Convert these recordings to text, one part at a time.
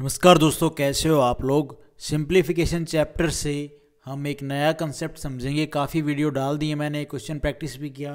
नमस्कार दोस्तों कैसे हो आप लोग सिंप्लीफिकेशन चैप्टर से हम एक नया कंसेप्ट समझेंगे काफ़ी वीडियो डाल दिए मैंने क्वेश्चन प्रैक्टिस भी किया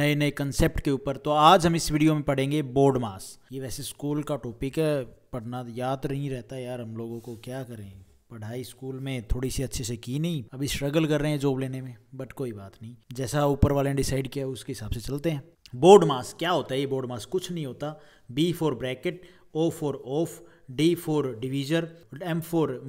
नए नए कंसेप्ट के ऊपर तो आज हम इस वीडियो में पढ़ेंगे बोर्ड मास ये वैसे स्कूल का टॉपिक है पढ़ना याद नहीं रहता यार हम लोगों को क्या करें पढ़ाई स्कूल में थोड़ी सी अच्छे से की नहीं अभी स्ट्रगल कर रहे हैं जॉब लेने में बट कोई बात नहीं जैसा ऊपर वाले ने डिसाइड किया उसके हिसाब से चलते हैं बोर्ड मास क्या होता है ये बोर्ड मास कुछ नहीं होता B for bracket O for of D for divisor M for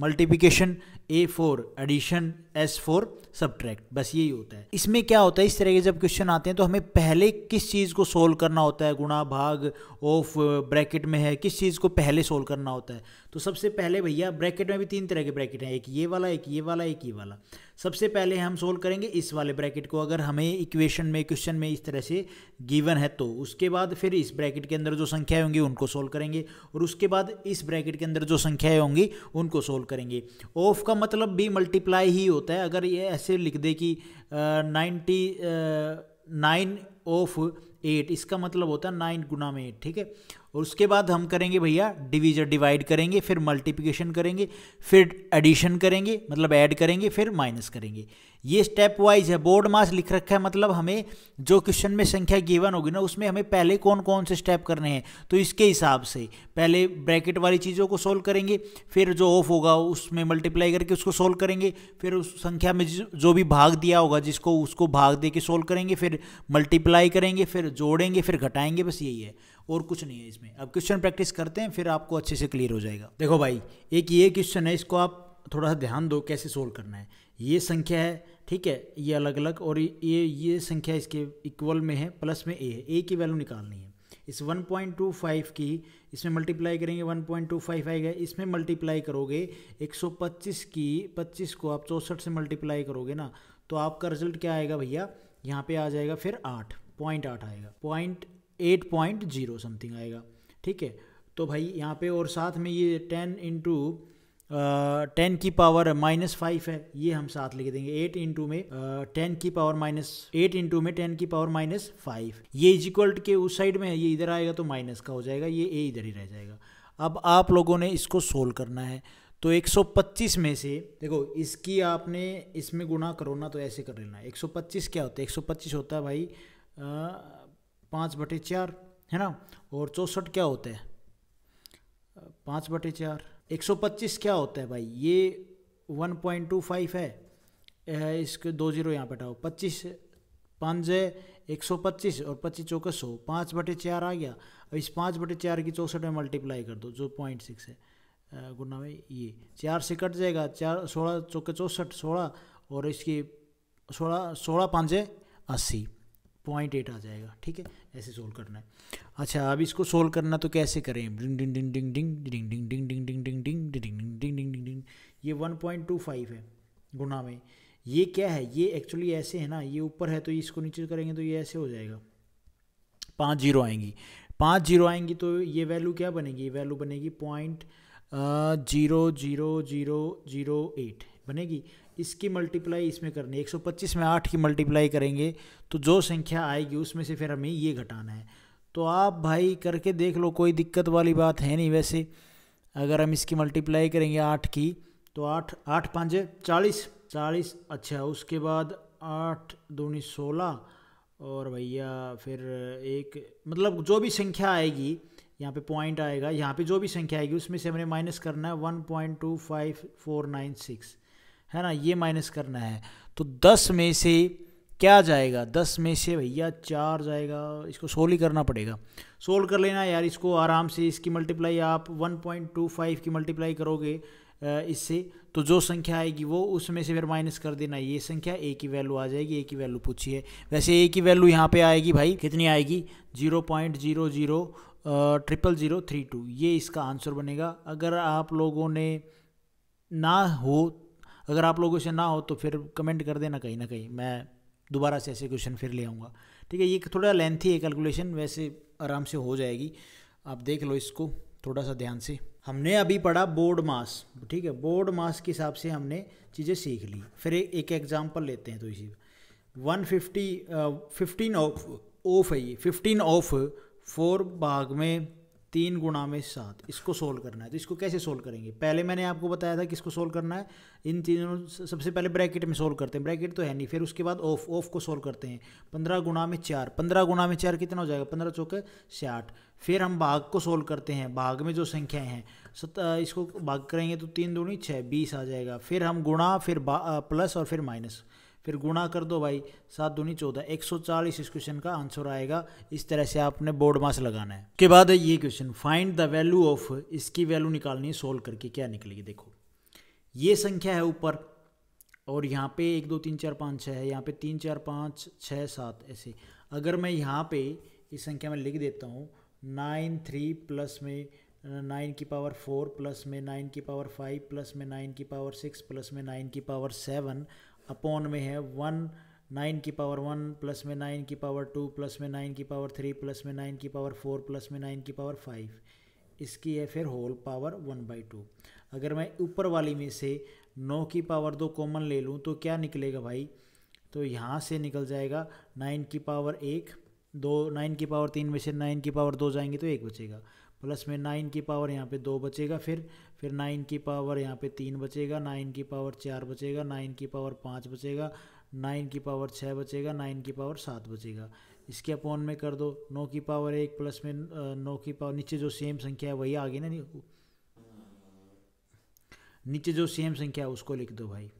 multiplication A for addition S for subtract बस यही होता है इसमें क्या होता है इस तरह के जब क्वेश्चन आते हैं तो हमें पहले किस चीज़ को सोल्व करना होता है गुणा भाग ऑफ ब्रैकेट में है किस चीज़ को पहले सोल्व करना होता है तो सबसे पहले भैया ब्रैकेट में भी तीन तरह के ब्रैकेट हैं एक ये वाला एक ये वाला एक ये वाला सबसे पहले हम सोल्व करेंगे इस वाले ब्रैकेट को अगर हमें इक्वेशन में क्वेश्चन में इस तरह से गिवन है तो उसके बाद फिर इस ब्रैकेट के अंदर जो संख्याएं होंगी उनको सोल्व करेंगे और उसके बाद इस ब्रैकेट के अंदर जो संख्याएं होंगी उनको सोल्व करेंगे ऑफ का मतलब भी मल्टीप्लाई ही होता है अगर ये ऐसे लिख दे कि नाइन्टी नाइन ऑफ एट इसका मतलब होता है नाइन गुना में एट ठीक है और उसके बाद हम करेंगे भैया डिवीजन डिवाइड करेंगे फिर मल्टीप्लिकेशन करेंगे फिर एडिशन करेंगे मतलब ऐड करेंगे फिर माइनस करेंगे ये स्टेप वाइज है बोर्ड मास लिख रखा है मतलब हमें जो क्वेश्चन में संख्या गिवन होगी ना उसमें हमें पहले कौन कौन से स्टेप करने हैं तो इसके हिसाब से पहले ब्रैकेट वाली चीज़ों को सोल्व करेंगे फिर जो ऑफ होगा उसमें मल्टीप्लाई करके उसको सोल्व करेंगे फिर उस संख्या में जो भी भाग दिया होगा जिसको उसको भाग दे के सोल्व करेंगे फिर मल्टीप्लाई करेंगे फिर जोड़ेंगे फिर घटाएंगे बस यही है और कुछ नहीं है इसमें अब क्वेश्चन प्रैक्टिस करते हैं फिर आपको अच्छे से क्लियर हो जाएगा देखो भाई एक ये क्वेश्चन है इसको आप थोड़ा सा ध्यान दो कैसे सोल्व करना है ये संख्या है ठीक है ये अलग अलग और ये ये संख्या इसके इक्वल में है प्लस में ए है ए की वैल्यू निकालनी है इस 1.25 की इसमें मल्टीप्लाई करेंगे 1.25 आएगा इसमें मल्टीप्लाई करोगे 125 की 25 को आप चौंसठ से मल्टीप्लाई करोगे ना तो आपका रिजल्ट क्या आएगा भैया यहाँ पे आ जाएगा फिर आठ पॉइंट आठ आएगा point eight point zero something आएगा ठीक है तो भाई यहाँ पे और साथ में ये टेन इंटू टेन की पावर माइनस फाइव है ये हम साथ लिख देंगे एट इंटू में टेन की पावर माइनस एट इंटू में टेन की पावर माइनस फाइव ये इज इक्वल के उस साइड में है ये इधर आएगा तो माइनस का हो जाएगा ये ए इधर ही रह जाएगा अब आप लोगों ने इसको सोल्व करना है तो 125 में से देखो इसकी आपने इसमें गुणा करो ना तो ऐसे कर लेना 125 क्या होता है 125 होता है भाई आ, पाँच बटे चार है ना और चौंसठ क्या होता है पाँच बटे चार एक सौ पच्चीस क्या होता है भाई ये वन पॉइंट टू फाइव है इसके दो जीरो यहाँ बैठाओ पच्चीस पाँच एक सौ पच्चीस और पच्चीस चौकस सौ पाँच बटे चार आ गया अब इस पाँच बटे चार की चौंसठ में मल्टीप्लाई कर दो जो पॉइंट सिक्स है गुना में ये चार से कट जाएगा चार सोलह चौके चौंसठ सोलह और इसकी सोलह सोलह पाँच अस्सी पॉइंट एट आ जाएगा ठीक है ऐसे सोल्व करना है अच्छा अब इसको सोल्व करना तो कैसे करें डिंग डिंग डिंग डिंग डिंग डिंग डिंग डिंग डिंग डिंग डिंग डिंग डिंग डिंग डिंग डिंग डिंग डिंग ये वन पॉइंट टू फाइव है गुना में ये क्या है ये एक्चुअली ऐसे है ना ये ऊपर है तो इसको नीचे करेंगे तो ये ऐसे हो जाएगा पाँच जीरो आएंगी पाँच जीरो आएंगी तो ये वैल्यू क्या बनेगी ये वैल्यू बनेगी point zero zero zero zero eight बनेगी इसकी मल्टीप्लाई इसमें करनी है 125 में आठ की मल्टीप्लाई करेंगे तो जो संख्या आएगी उसमें से फिर हमें ये घटाना है तो आप भाई करके देख लो कोई दिक्कत वाली बात है नहीं वैसे अगर हम इसकी मल्टीप्लाई करेंगे आठ की तो आठ आठ पाँच चालीस चालीस अच्छा उसके बाद आठ दूनी सोलह और भैया फिर एक मतलब जो भी संख्या आएगी यहाँ पे पॉइंट आएगा यहाँ पे जो भी संख्या आएगी उसमें से हमने माइनस करना है one point two five four nine six है ना ये माइनस करना है तो दस में से क्या जाएगा दस में से भैया चार जाएगा इसको सोल्व ही करना पड़ेगा सोल्व कर लेना यार इसको आराम से इसकी मल्टीप्लाई आप 1.25 की मल्टीप्लाई करोगे इससे तो जो संख्या आएगी वो उसमें से फिर माइनस कर देना ये संख्या ए की वैल्यू आ जाएगी ए की वैल्यू पूछी है वैसे ए की वैल्यू यहाँ पे आएगी भाई कितनी आएगी zero point zero zero triple zero three two ये इसका आंसर बनेगा अगर आप लोगों ने ना हो अगर आप लोगों से ना हो तो फिर कमेंट कर देना कहीं ना कहीं मैं दोबारा से ऐसे क्वेश्चन फिर ले आऊँगा ठीक है ये थोड़ा लेंथी है कैलकुलेशन वैसे आराम से हो जाएगी आप देख लो इसको थोड़ा सा ध्यान से हमने अभी पढ़ा बोर्ड मास ठीक है बोर्ड मास के हिसाब से हमने चीज़ें सीख ली फिर एक एग्जाम्पल लेते हैं तो इसी one fifty fifteen of of है ये फिफ्टीन ऑफ फोर भाग में तीन गुणा में सात इसको सोल्व करना है तो इसको कैसे सोल्व करेंगे पहले मैंने आपको बताया था कि इसको सोल्व करना है इन तीनों सबसे पहले ब्रैकेट में सोल्व करते हैं ब्रैकेट तो है नहीं फिर उसके बाद ऑफ ऑफ को सोल्व करते हैं पंद्रह गुणा में चार पंद्रह गुणा में चार कितना हो जाएगा पंद्रह चौके साठ फिर हम भाग को सोल्व करते हैं भाग में जो संख्याएं हैं सत इसको भाग करेंगे तो तीन दूनी छः बीस आ जाएगा फिर हम गुणा फिर प्लस और फिर माइनस फिर गुणा कर दो भाई सात दूनी चौदह एक सौ चालीस इस क्वेश्चन का आंसर आएगा इस तरह से आपने बोर्ड मास लगाना है उसके बाद है ये question find the value of इसकी वैल्यू निकालनी है सोल्व करके क्या निकलेगी देखो ये संख्या है ऊपर और यहाँ पे एक दो तीन चार पाँच छः है यहाँ पे तीन चार पाँच छः सात ऐसे अगर मैं यहाँ पे इस संख्या में लिख देता हूँ नाइन थ्री प्लस में नाइन की पावर फोर प्लस में नाइन की पावर फाइव प्लस में नाइन की पावर सिक्स प्लस में नाइन की पावर सेवन अपॉन में है वन नाइन की पावर वन प्लस में नाइन की पावर टू प्लस में नाइन की पावर थ्री प्लस में नाइन की पावर फोर प्लस में नाइन की पावर फाइव इसकी है फिर whole power one by to अगर मैं ऊपर वाली में से नौ की पावर दो कॉमन ले लूँ तो क्या निकलेगा भाई तो यहाँ से निकल जाएगा नाइन की पावर एक दो नाइन की पावर तीन में से नाइन की पावर दो जाएंगे तो एक बचेगा प्लस में नाइन की पावर यहाँ पे दो बचेगा फिर फिर नाइन की पावर यहाँ पे तीन बचेगा नाइन की पावर चार बचेगा नाइन की पावर पाँच बचेगा नाइन की पावर छः बचेगा नाइन की पावर सात बचेगा इसके अपॉन में कर दो नौ की पावर एक प्लस में नौ की पावर नीचे जो सेम संख्या है वही आ गई ना नीचे जो सेम संख्या है उसको लिख दो भाई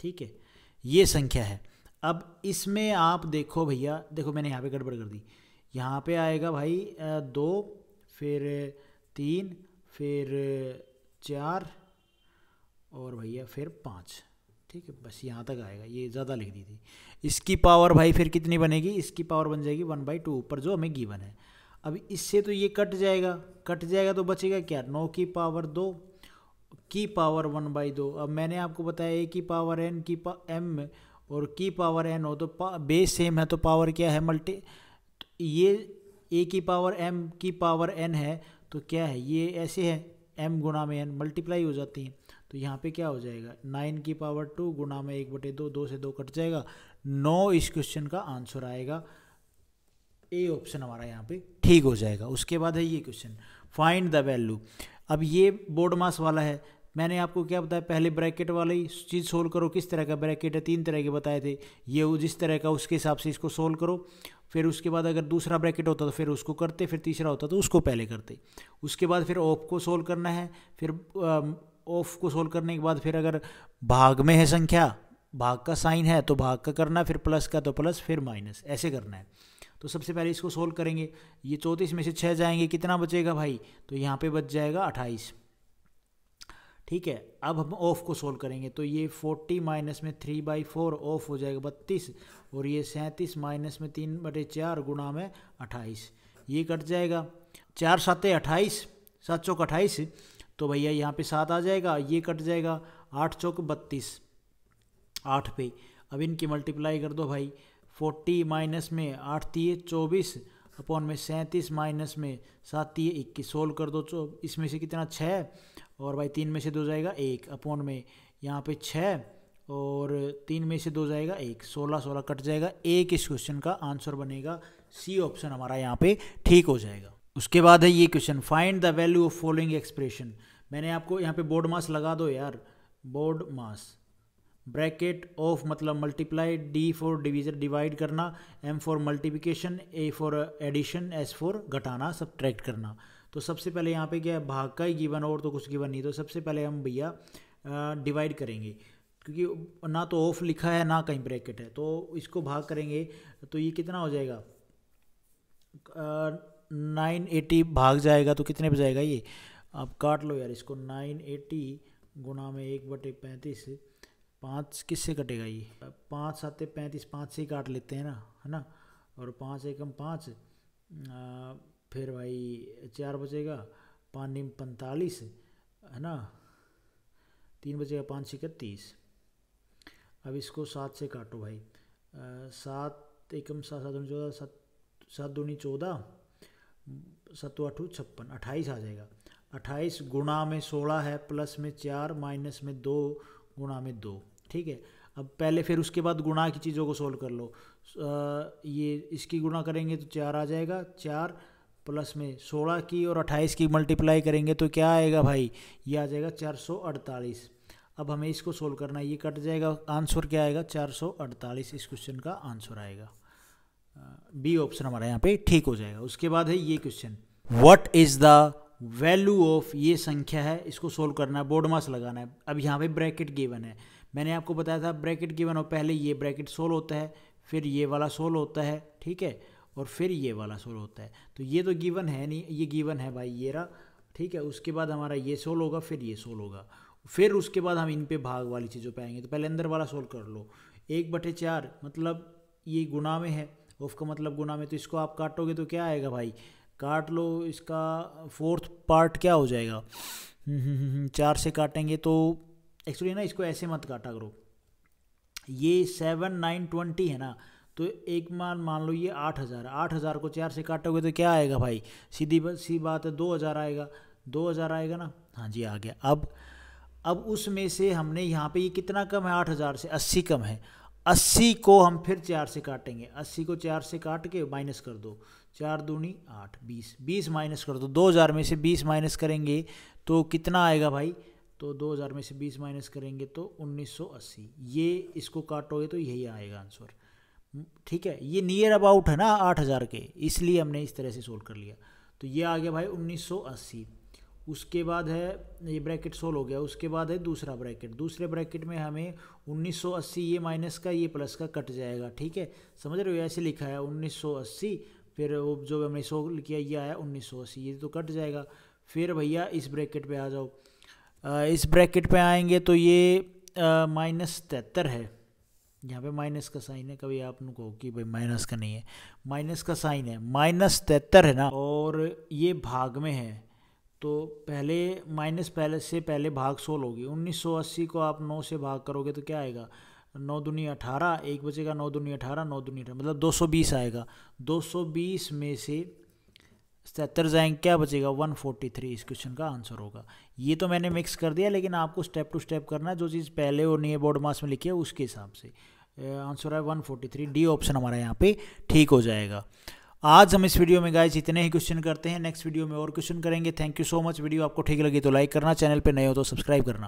ठीक है ये संख्या है अब इसमें आप देखो भैया देखो मैंने यहाँ पे गड़बड़ कर दी यहाँ पे आएगा भाई दो फिर तीन फिर चार और भैया फिर पाँच ठीक है बस यहाँ तक आएगा ये ज़्यादा लिख दी थी इसकी पावर भाई फिर कितनी बनेगी इसकी पावर बन जाएगी वन बाई टू ऊपर जो हमें गिवन है अब इससे तो ये कट जाएगा कट जाएगा तो बचेगा क्या नौ की पावर दो की पावर वन बाई दो अब मैंने आपको बताया ए की पावर एन की पा एम और की पावर एन हो तो पा बेस सेम है तो पावर क्या है मल्टी ये ए की पावर एम की पावर एन है तो क्या है ये ऐसे है एम गुना में एन मल्टीप्लाई हो जाती हैं तो यहाँ पे क्या हो जाएगा नाइन की पावर टू गुना में एक बटे दो दो से दो कट जाएगा नौ इस क्वेश्चन का आंसर आएगा ए ऑप्शन हमारा यहाँ पे ठीक हो जाएगा उसके बाद है ये क्वेश्चन फाइंड द वैल्यू अब ये बोर्ड मास वाला है मैंने आपको क्या बताया पहले ब्रैकेट वाली चीज़ सोल्व करो किस तरह का ब्रैकेट है तीन तरह के बताए थे ये जिस तरह का उसके हिसाब से इसको सोल्व करो फिर उसके बाद अगर दूसरा ब्रैकेट होता तो फिर उसको करते फिर तीसरा होता तो उसको पहले करते उसके बाद फिर ऑफ को सोल्व करना है फिर ऑफ को सोल्व करने के बाद फिर अगर भाग में है संख्या भाग का साइन है तो भाग का करना फिर प्लस का तो प्लस फिर माइनस ऐसे करना है तो सबसे पहले इसको सोल्व करेंगे ये चौंतीस में से छः जाएंगे कितना बचेगा भाई तो यहाँ पे बच जाएगा अट्ठाईस ठीक है अब हम ऑफ को सोल्व करेंगे तो ये फोर्टी माइनस में थ्री बाई फोर ऑफ हो जाएगा बत्तीस और ये सैंतीस माइनस में तीन बटे चार गुना में अट्ठाईस ये कट जाएगा चार सातें अट्ठाईस सात चौक अट्ठाईस तो भैया यहाँ पे सात आ जाएगा ये कट जाएगा आठ चौक बत्तीस आठ पे अब इनकी मल्टीप्लाई कर दो भाई फोर्टी माइनस में आठ तीय चौबीस अपॉन में सैंतीस माइनस में सात तीय इक्कीस सोल्व कर दो चौ इसमें से कितना छः और भाई तीन में से दो जाएगा एक अपॉन में यहाँ पे छः और तीन में से दो जाएगा एक सोलह सोलह कट जाएगा एक इस क्वेश्चन का आंसर बनेगा सी ऑप्शन हमारा यहाँ पे ठीक हो जाएगा उसके बाद है ये question find the value of following expression मैंने आपको यहाँ पे बोर्ड मास लगा दो यार बोर्ड मास ब्रैकेट ऑफ मतलब multiply D for division divide करना M for multiplication A for addition S for घटाना सब करना तो सबसे पहले यहाँ पे क्या है भाग का ही गिवन और तो कुछ गिवन नहीं तो सबसे पहले हम भैया डिवाइड करेंगे क्योंकि ना तो ऑफ लिखा है ना कहीं ब्रैकेट है तो इसको भाग करेंगे तो ये कितना हो जाएगा नाइन एटी भाग जाएगा तो कितने पे जाएगा ये आप काट लो यार इसको नाइन एटी गुना में एक बटे पैंतीस पाँच किससे कटेगा ये पाँच सात पैंतीस पाँच से ही काट लेते हैं ना है ना और पाँच एकम पाँच फिर भाई चार बजेगा पानी में पैंतालीस है ना तीन बजेगा पाँच छिका तीस अब इसको सात से काटो भाई सात एकम सात सात दूनी चौदह सात सात दूनी चौदह सत्तु अठू छप्पन अट्ठाईस आ जाएगा अट्ठाईस गुणा में सोलह है प्लस में चार माइनस में दो गुणा में दो ठीक है अब पहले फिर उसके बाद गुणा की चीज़ों को सोल्व कर लो आ, ये इसकी गुणा करेंगे तो चार आ जाएगा चार प्लस में सोलह की और अट्ठाईस की मल्टीप्लाई करेंगे तो क्या आएगा भाई ये आ जाएगा चार सौ अड़तालीस अब हमें इसको सोल्व करना है ये कट जाएगा आंसर क्या आएगा चार सौ अड़तालीस इस क्वेश्चन का आंसर आएगा बी ऑप्शन हमारा यहाँ पे ठीक हो जाएगा उसके बाद है ये question what is the value of ये संख्या है इसको सोल्व करना है बोर्ड मास लगाना है अब यहाँ पे ब्रैकेट गिवन है मैंने आपको बताया था ब्रैकेट गिवन और पहले ये ब्रैकेट सोल्व होता है फिर ये वाला सोल्व होता है ठीक है और फिर ये वाला सोल होता है तो ये तो गिवन है नहीं ये गिवन है भाई ये रहा ठीक है उसके बाद हमारा ये सोल होगा फिर ये सोल होगा फिर उसके बाद हम इन पे भाग वाली चीज़ों पर आएंगे तो पहले अंदर वाला सोल कर लो एक बटे चार मतलब ये गुना में है ऑफ का मतलब गुना में तो इसको आप काटोगे तो क्या आएगा भाई काट लो इसका फोर्थ पार्ट क्या हो जाएगा हम्म, हम्म, हम्म, चार से काटेंगे तो एक्चुअली ना इसको ऐसे मत काटा करो ये सेवन नाइन ट्वेंटी है ना तो एक मान मान लो ये आठ हज़ार आठ हज़ार को चार से काटोगे तो क्या आएगा भाई सीधी सी बात है दो हज़ार आएगा दो हज़ार आएगा ना हाँ जी आ गया अब अब उसमें से हमने यहाँ पे ये कितना कम है आठ हज़ार से अस्सी कम है अस्सी को हम फिर चार से काटेंगे अस्सी को चार से काट के माइनस कर दो चार दूनी आठ बीस बीस माइनस कर दो दो हज़ार में से बीस माइनस करेंगे तो कितना आएगा भाई तो दो हज़ार में से बीस माइनस करेंगे तो उन्नीस सौ अस्सी ये इसको काटोगे तो यही आएगा आंसर ठीक है ये नियर अबाउट है ना आठ हज़ार के इसलिए हमने इस तरह से सोल्व कर लिया तो ये आ गया भाई उन्नीस सौ अस्सी उसके बाद है ये ब्रैकेट सोल्व हो गया उसके बाद है दूसरा ब्रैकेट दूसरे ब्रैकेट में हमें 1980 ये माइनस का ये प्लस का कट जाएगा ठीक है समझ रहे हो ऐसे लिखा है 1980 फिर वो जो हमने सोल्व किया ये आया 1980 ये तो कट जाएगा फिर भैया इस ब्रैकेट पे आ जाओ आ, इस ब्रैकेट पे आएंगे तो ये माइनस तिहत्तर है यहाँ पे माइनस का साइन है कभी आप कहो कि भाई माइनस का नहीं है माइनस का साइन है माइनस तिहत्तर है ना और ये भाग में है तो पहले माइनस पहले से पहले भाग सोल होगी 1980 को आप 9 से भाग करोगे तो क्या आएगा नौ दुनिया अठारह एक बचेगा नौ दुनिया अठारह नौ दुनिया अठारह मतलब 220 आएगा 220 में से सतर जाएंगे क्या बचेगा 143 इस क्वेश्चन का आंसर होगा ये तो मैंने मिक्स कर दिया लेकिन आपको स्टेप टू स्टेप करना है जो चीज़ पहले और नहीं बोर्ड मास में लिखी है उसके हिसाब से आंसर है 143 डी ऑप्शन हमारा यहाँ पे ठीक हो जाएगा आज हम इस वीडियो में गाइज इतने ही क्वेश्चन करते हैं नेक्स्ट वीडियो में और क्वेश्चन करेंगे thank you so much video आपको ठीक लगी तो लाइक करना चैनल पर नए हो तो सब्सक्राइब करना